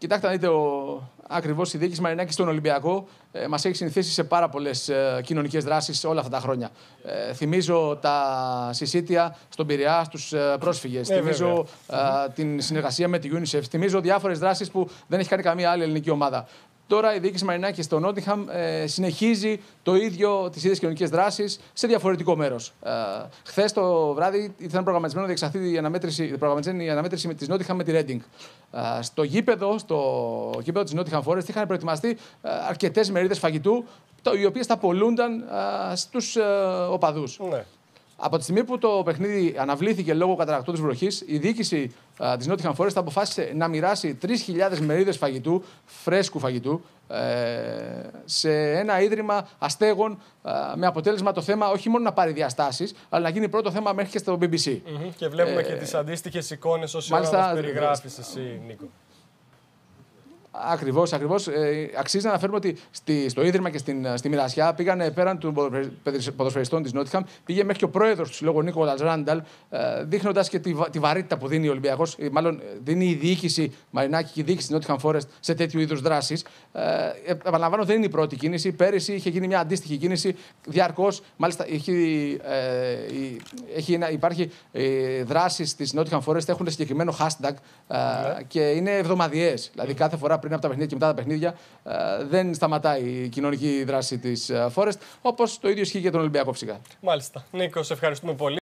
Κοιτάξτε, να δείτε, ο... ακριβώς η διοίκηση Μαρινάκης στον Ολυμπιακό ε, μας έχει συνηθίσει σε πάρα πολλές ε, κοινωνικές δράσεις όλα αυτά τα χρόνια. Ε, θυμίζω τα συσίτια στον Πειραιά στους ε, πρόσφυγες. Ε, θυμίζω ε, την συνεργασία με τη UNICEF. Θυμίζω διάφορες δράσεις που δεν έχει κάνει καμία άλλη ελληνική ομάδα. Τώρα η διοίκηση Μαρινάκης στο Νότιχαμ ε, συνεχίζει το ίδιο τις ίδιες κοινωνικές δράσεις σε διαφορετικό μέρος. Ε, Χθες το βράδυ ήταν προγραμματισμένο να διεξαχθεί η αναμέτρηση, η αναμέτρηση με τη Νότιχαμ με τη Ρέντινγκ. Ε, στο γήπεδο, στο γήπεδο της Νότιχαμ Φόρεστ είχαν προετοιμαστεί ε, αρκετές μερίδες φαγητού, οι οποίες θα πολλούνταν στου οπαδούς. Ναι. Από τη στιγμή που το παιχνίδι αναβλήθηκε λόγω καταρακτού της βροχής, η διοίκηση τη Νότια Αμφόρη θα αποφάσισε να μοιράσει 3.000 μερίδες φαγητού, φρέσκου φαγητού, ε, σε ένα ίδρυμα αστέγων ε, με αποτέλεσμα το θέμα όχι μόνο να πάρει διαστάσεις, αλλά να γίνει πρώτο θέμα μέχρι και στο BBC. Και βλέπουμε ε, και τις αντίστοιχες εικόνες όσοι περιγράφεις εσύ, Νίκο. Ακριβώς, ακριβώς. Ε, αξίζει να αναφέρουμε ότι στη, στο ίδρυμα και στην, στη Μοιρασιά πήγαν πέραν των ποδοσφαιριστών της Νότιχαμ, πήγε μέχρι και ο πρόεδρος του συλλόγου Νίκολα Ράνταλ, ε, δείχνοντας και τη, τη βαρύτητα που δίνει ο Ολυμπιακός, ε, μάλλον ε, δίνει η διοίκηση Μαρινάκη και η διοίκηση της Νότιχαμ Φόρεστ σε τέτοιου είδους δράσεις. Ε, ε, επαναλαμβάνω, δεν είναι η πρώτη κίνηση. Πέρυσι είχε γίνει μια αντίστοιχη κίνηση διαρκώς. Μάλιστα, έχει, ε, έχει, υπάρχει ε, δράσεις της Νότιχαμ Φόρεστ έχουν συγκεκριμένο hashtag ε, ναι. και είναι εβδομαδιαίες. Δηλαδή, κάθε φορά πριν από τα παιχνίδια και μετά τα παιχνίδια, ε, δεν σταματάει η κοινωνική δράση της Φόρεστ. Όπως το ίδιο ισχύει για τον Ολυμπιακό φυσικά. Μάλιστα. Νίκος, ευχαριστούμε πολύ.